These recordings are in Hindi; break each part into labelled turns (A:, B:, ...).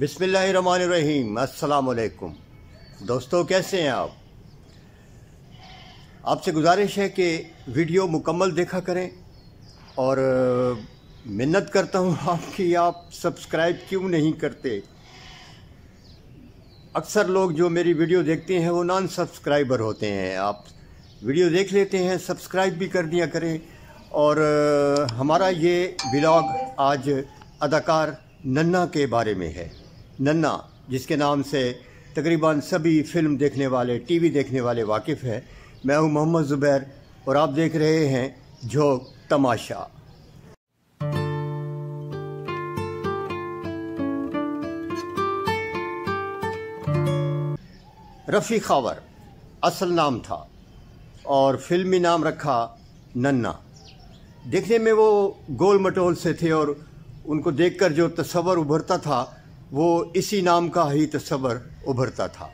A: बिसमीम असलकुम दोस्तों कैसे हैं आप आपसे गुजारिश है कि वीडियो मुकम्मल देखा करें और मिन्नत करता हूँ आपकी आप सब्सक्राइब क्यों नहीं करते अक्सर लोग जो मेरी वीडियो देखते हैं वो नॉन सब्सक्राइबर होते हैं आप वीडियो देख लेते हैं सब्सक्राइब भी कर दिया करें और हमारा ये ब्लॉग आज अदाकार नन्ना के बारे में है नन्ना जिसके नाम से तकरीबन सभी फिल्म देखने वाले टीवी देखने वाले वाकिफ़ हैं मैं हूं मोहम्मद ज़ुबैर और आप देख रहे हैं झोंक तमाशा रफ़ी खावर असल नाम था और फिल्मी नाम रखा नन्ना देखने में वो गोल मटोल से थे और उनको देखकर जो तस्वर उभरता था वो इसी नाम का ही तस्वर उभरता था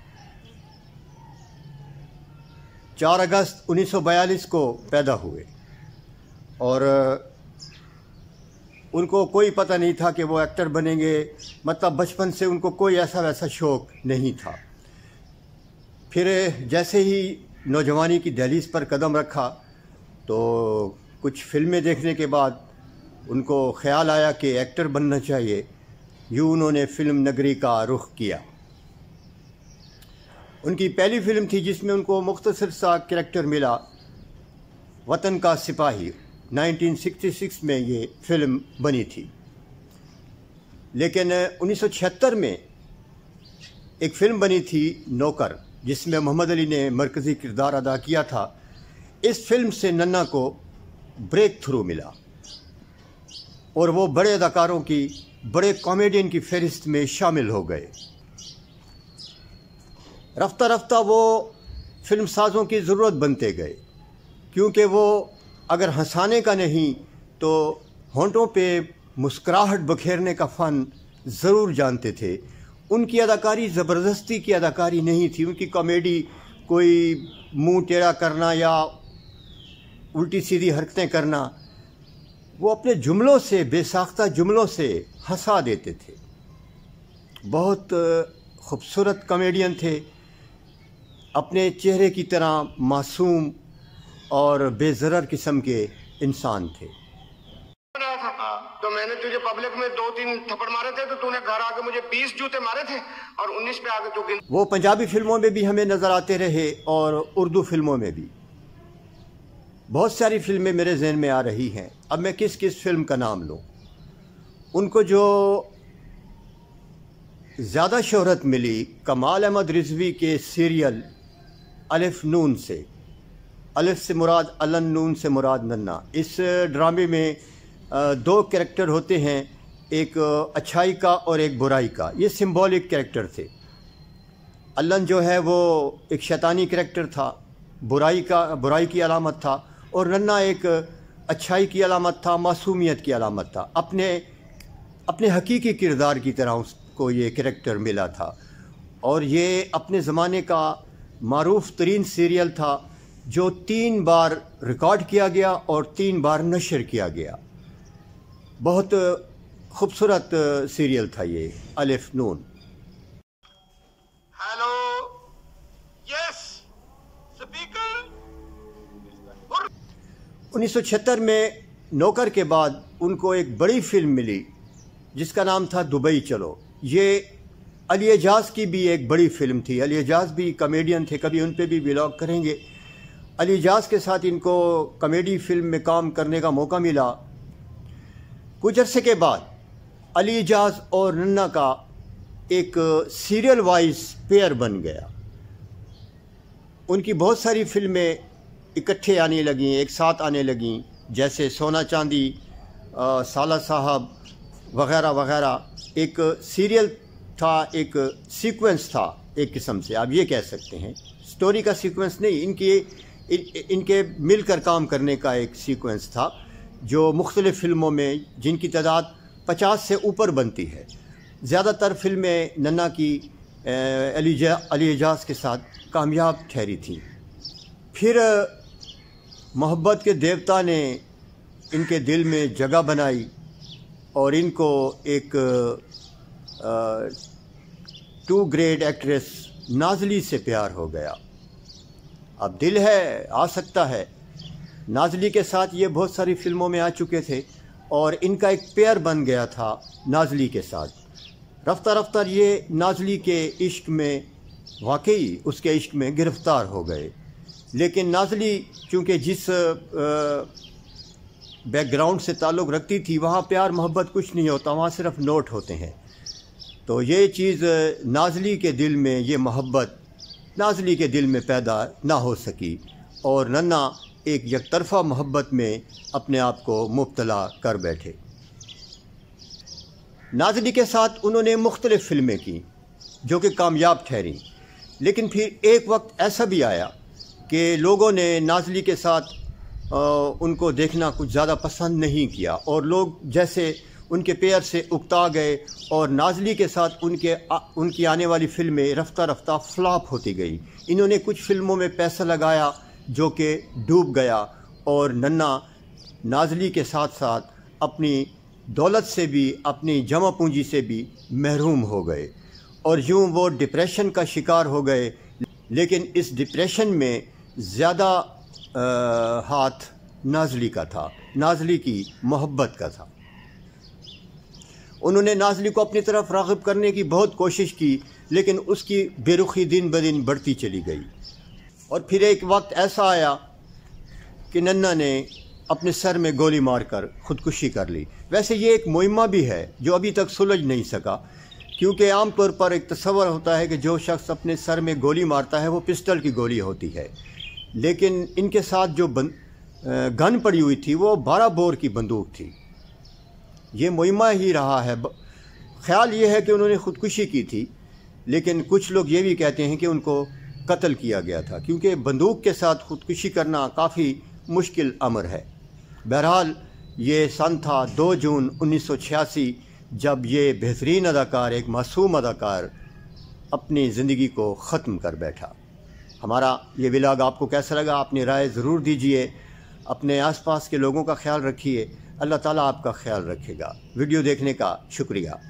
A: 4 अगस्त 1942 को पैदा हुए और उनको कोई पता नहीं था कि वो एक्टर बनेंगे मतलब बचपन से उनको कोई ऐसा वैसा शौक़ नहीं था फिर जैसे ही नौजवानी की दहलीज पर कदम रखा तो कुछ फिल्में देखने के बाद उनको ख्याल आया कि एक्टर बनना चाहिए यूँ उन्होंने फिल्म नगरी का रुख किया उनकी पहली फिल्म थी जिसमें उनको मुख्तसर सा करेक्टर मिला वतन का सिपाही 1966 में ये फिल्म बनी थी लेकिन 1976 में एक फिल्म बनी थी नौकर जिसमें मोहम्मद अली ने मरकज़ी किरदार अदा किया था इस फिल्म से नन्ना को ब्रेक थ्रू मिला और वो बड़े अदाकारों की बड़े कॉमेडियन की फहरिस्त में शामिल हो गए रफ्ता रफ्ता वो फिल्म साजों की ज़रूरत बनते गए क्योंकि वो अगर हंसाने का नहीं तो होंटों पे मुस्कुराहट बखेरने का फ़न ज़रूर जानते थे उनकी अदाकारी ज़बरदस्ती की अदाकारी नहीं थी उनकी कॉमेडी कोई मुंह टेढ़ा करना या उल्टी सीधी हरकतें करना वो अपने जुमलों से बेसाख्ता जुमलों से हंसा देते थे बहुत खूबसूरत कॉमेडियन थे अपने चेहरे की तरह मासूम और बेजरर किस्म के इंसान थे तो मैंने तुझे पब्लिक में दो तीन थप्पड़ मारे थे तो तूने घर आके मुझे बीस जूते मारे थे और उन्नीस पे आके तू वो पंजाबी फिल्मों में भी हमें नजर आते रहे और उर्दू फिल्मों में भी बहुत सारी फिल्में मेरे जहन में आ रही हैं अब मैं किस किस फिल्म का नाम लूँ उनको जो ज़्यादा शोहरत मिली कमाल अहमद रिजवी के सीरियल अलिफ नून से अलिफ से मुराद अलन नून से मुराद नन्ना इस ड्रामे में दो कैरेक्टर होते हैं एक अच्छाई का और एक बुराई का ये सिंबॉलिक कैरेक्टर थे अलन जो है वो एक शैतानी कैरेक्टर था बुराई का बुराई की अलामत था और रन्ना एक अच्छाई की अलामत था मासूमियत की अलामत था अपने अपने हकीकी किरदार की तरह उसको ये करेक्टर मिला था और ये अपने ज़माने का मरूफ तरीन सीरियल था जो तीन बार रिकॉर्ड किया गया और तीन बार नशर किया गया बहुत खूबसूरत सीरियल था ये अलिफ नून 1976 में नौकर के बाद उनको एक बड़ी फिल्म मिली जिसका नाम था दुबई चलो ये अली एजाज की भी एक बड़ी फिल्म थी अली एजाज भी कमेडियन थे कभी उन पर भी ब्लॉग करेंगे अली एजाज के साथ इनको कमेडी फिल्म में काम करने का मौका मिला कुछ अरसे के बाद अली एजाज और नन्ना का एक सीरियल वाइज पेयर बन गया उनकी बहुत सारी फिल्में इकट्ठे आने लगी एक साथ आने लगी जैसे सोना चांदी साला साहब वगैरह वगैरह एक सीरियल था एक सीक्वेंस था एक किस्म से आप ये कह सकते हैं स्टोरी का सीक्वेंस नहीं इनकी इन, इनके मिलकर काम करने का एक सीक्वेंस था जो मुख्तलि फ़िल्मों में जिनकी तादाद पचास से ऊपर बनती है ज़्यादातर फ़िल्में नन्ना की अली एजाज के साथ कामयाब ठहरी थी फिर मोहब्बत के देवता ने इनके दिल में जगह बनाई और इनको एक टू ग्रेड एक्ट्रेस नाजली से प्यार हो गया अब दिल है आ सकता है नाजली के साथ ये बहुत सारी फिल्मों में आ चुके थे और इनका एक पेयर बन गया था नाजली के साथ रफ़्तार रफ्तार ये नाजली के इश्क में वाकई उसके इश्क में गिरफ्तार हो गए लेकिन नाजली चूँकि जिस बैकग्राउंड से ताल्लुक़ रखती थी वहाँ प्यार मोहब्बत कुछ नहीं होता वहाँ सिर्फ नोट होते हैं तो ये चीज़ नाजली के दिल में ये मोहब्बत नाजली के दिल में पैदा ना हो सकी और नन्ना एक यकतरफा मोहब्बत में अपने आप को मुबतला कर बैठे नाजली के साथ उन्होंने मुख्तलिफ़ फिल्में की जो कि कामयाब ठहरी लेकिन फिर एक वक्त ऐसा भी आया कि लोगों ने नाजली के साथ उनको देखना कुछ ज़्यादा पसंद नहीं किया और लोग जैसे उनके पेयर से उकता गए और नाजली के साथ उनके आ, उनकी आने वाली फिल्में रफ्ता रफ्ता फ्लॉप होती गई इन्होंने कुछ फिल्मों में पैसा लगाया जो कि डूब गया और नन्ना नाजली के साथ साथ अपनी दौलत से भी अपनी जमा पूंजी से भी महरूम हो गए और यूँ वो डिप्रेशन का शिकार हो गए लेकिन इस डिप्रेशन में ज़्यादा हाथ नाजली का था नाजली की मोहब्बत का था उन्होंने नाजली को अपनी तरफ रागब करने की बहुत कोशिश की लेकिन उसकी बेरुखी दिन ब दिन बढ़ती चली गई और फिर एक वक्त ऐसा आया कि नन्ना ने अपने सर में गोली मारकर ख़ुदकुशी कर ली वैसे ये एक मुहिमा भी है जो अभी तक सुलझ नहीं सका क्योंकि आमतौर पर एक तस्वर होता है कि जो शख्स अपने सर में गोली मारता है वो पिस्टल की गोली होती है लेकिन इनके साथ जो बन, गन पड़ी हुई थी वो बारह बोर की बंदूक थी ये मुहिमा ही रहा है ख्याल ये है कि उन्होंने ख़ुदकुशी की थी लेकिन कुछ लोग ये भी कहते हैं कि उनको कत्ल किया गया था क्योंकि बंदूक के साथ ख़ुदकुशी करना काफ़ी मुश्किल अमर है बहरहाल ये सन था दो जून उन्नीस जब ये बेहतरीन अदाकार एक मासूम अदाकार अपनी ज़िंदगी को ख़त्म कर बैठा हमारा ये विलाग आपको कैसा लगा अपनी राय ज़रूर दीजिए अपने आसपास के लोगों का ख्याल रखिए अल्लाह ताला आपका ख्याल रखेगा वीडियो देखने का शुक्रिया